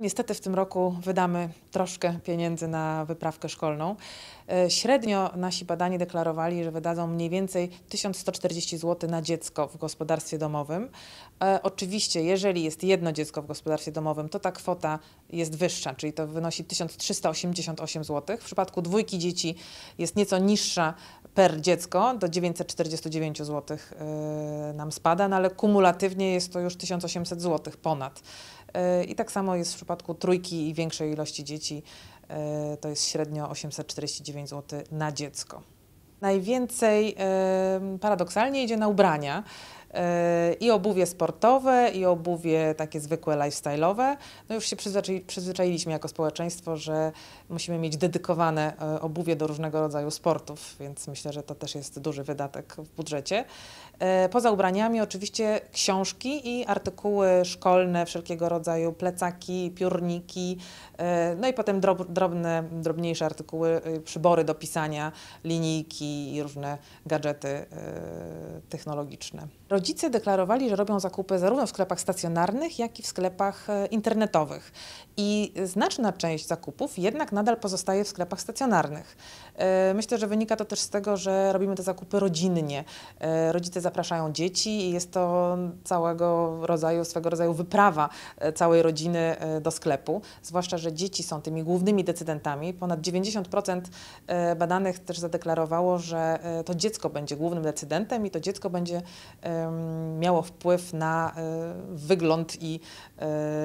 Niestety w tym roku wydamy troszkę pieniędzy na wyprawkę szkolną. E, średnio nasi badani deklarowali, że wydadzą mniej więcej 1140 zł na dziecko w gospodarstwie domowym. E, oczywiście, jeżeli jest jedno dziecko w gospodarstwie domowym, to ta kwota jest wyższa, czyli to wynosi 1388 zł. W przypadku dwójki dzieci jest nieco niższa per dziecko, do 949 zł e, nam spada, no ale kumulatywnie jest to już 1800 zł ponad i tak samo jest w przypadku trójki i większej ilości dzieci. E, to jest średnio 849 zł na dziecko. Najwięcej paradoksalnie idzie na ubrania. E, i obuwie sportowe, i obuwie takie zwykłe, lifestyle'owe. No już się przyzwyczai, przyzwyczailiśmy jako społeczeństwo, że musimy mieć dedykowane e, obuwie do różnego rodzaju sportów, więc myślę, że to też jest duży wydatek w budżecie. E, poza ubraniami oczywiście książki i artykuły szkolne, wszelkiego rodzaju plecaki, piórniki, no i potem drobne, drobniejsze artykuły, przybory do pisania, linijki i różne gadżety technologiczne rodzice deklarowali, że robią zakupy zarówno w sklepach stacjonarnych, jak i w sklepach e, internetowych i znaczna część zakupów jednak nadal pozostaje w sklepach stacjonarnych. E, myślę, że wynika to też z tego, że robimy te zakupy rodzinnie. E, rodzice zapraszają dzieci i jest to całego rodzaju, swego rodzaju wyprawa e, całej rodziny do sklepu, zwłaszcza, że dzieci są tymi głównymi decydentami. Ponad 90% badanych też zadeklarowało, że to dziecko będzie głównym decydentem i to dziecko będzie miało wpływ na wygląd i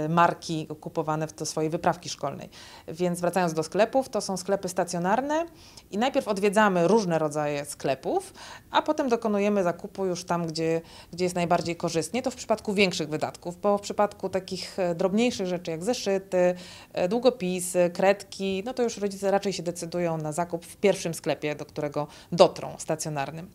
marki kupowane w do swojej wyprawki szkolnej. Więc wracając do sklepów, to są sklepy stacjonarne i najpierw odwiedzamy różne rodzaje sklepów, a potem dokonujemy zakupu już tam, gdzie, gdzie jest najbardziej korzystnie. To w przypadku większych wydatków, bo w przypadku takich e, drobniejszych rzeczy jak zeszyty, e, długopisy, kredki, no to już rodzice raczej się decydują na zakup w pierwszym sklepie, do którego dotrą, stacjonarnym.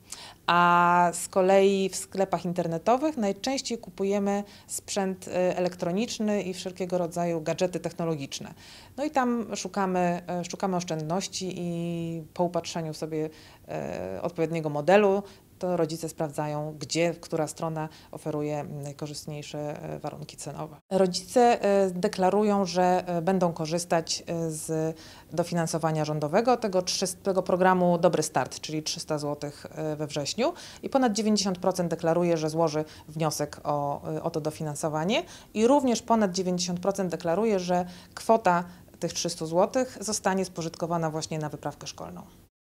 A z kolei w sklepach internetowych najczęściej kupujemy sprzęt e, elektroniczny i wszelkiego rodzaju gadżety technologiczne. No i tam szukamy, e, szukamy oszczędności i po upatrzeniu sobie e, odpowiedniego modelu to rodzice sprawdzają, gdzie która strona oferuje najkorzystniejsze mm, e, warunki cenowe. Rodzice e, deklarują, że e, będą korzystać z dofinansowania rządowego, tego, 300, tego programu Dobry Start, czyli 300 zł we wrześniu i ponad 90% deklaruje, że złoży wniosek o, o to dofinansowanie i również ponad 90% deklaruje, że kwota tych 300 zł zostanie spożytkowana właśnie na wyprawkę szkolną.